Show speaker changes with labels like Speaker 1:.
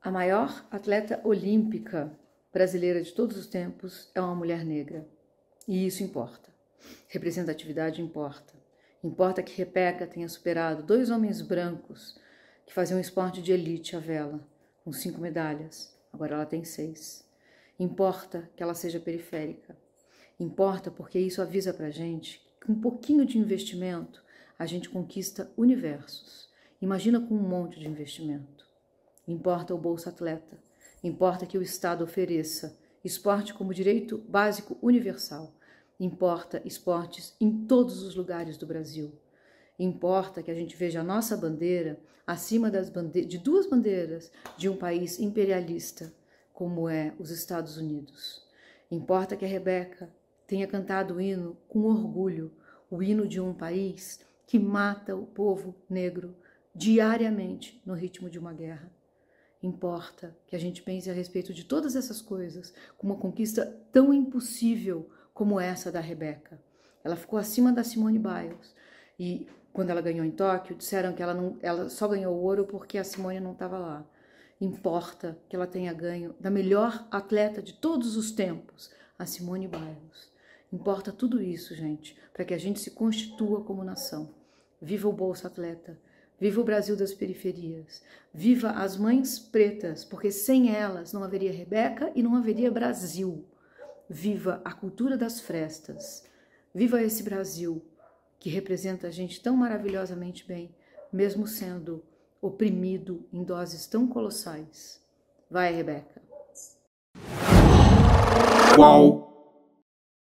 Speaker 1: A maior atleta olímpica brasileira de todos os tempos é uma mulher negra. E isso importa. Representatividade importa. Importa que Rebeca tenha superado dois homens brancos que faziam esporte de elite à vela, com cinco medalhas. Agora ela tem seis. Importa que ela seja periférica. Importa porque isso avisa pra gente que com um pouquinho de investimento a gente conquista universos. Imagina com um monte de investimento. Importa o bolso Atleta. Importa que o Estado ofereça esporte como direito básico universal. Importa esportes em todos os lugares do Brasil. Importa que a gente veja a nossa bandeira acima das bande de duas bandeiras de um país imperialista como é os Estados Unidos. Importa que a Rebeca tenha cantado o hino com orgulho, o hino de um país que mata o povo negro diariamente no ritmo de uma guerra. Importa que a gente pense a respeito de todas essas coisas, com uma conquista tão impossível como essa da Rebeca. Ela ficou acima da Simone Biles. E quando ela ganhou em Tóquio, disseram que ela, não, ela só ganhou ouro porque a Simone não estava lá. Importa que ela tenha ganho da melhor atleta de todos os tempos, a Simone Biles. Importa tudo isso, gente, para que a gente se constitua como nação. Viva o Bolsa Atleta! Viva o Brasil das periferias. Viva as mães pretas, porque sem elas não haveria Rebeca e não haveria Brasil. Viva a cultura das frestas. Viva esse Brasil que representa a gente tão maravilhosamente bem, mesmo sendo oprimido em doses tão colossais. Vai, Rebeca. Qual?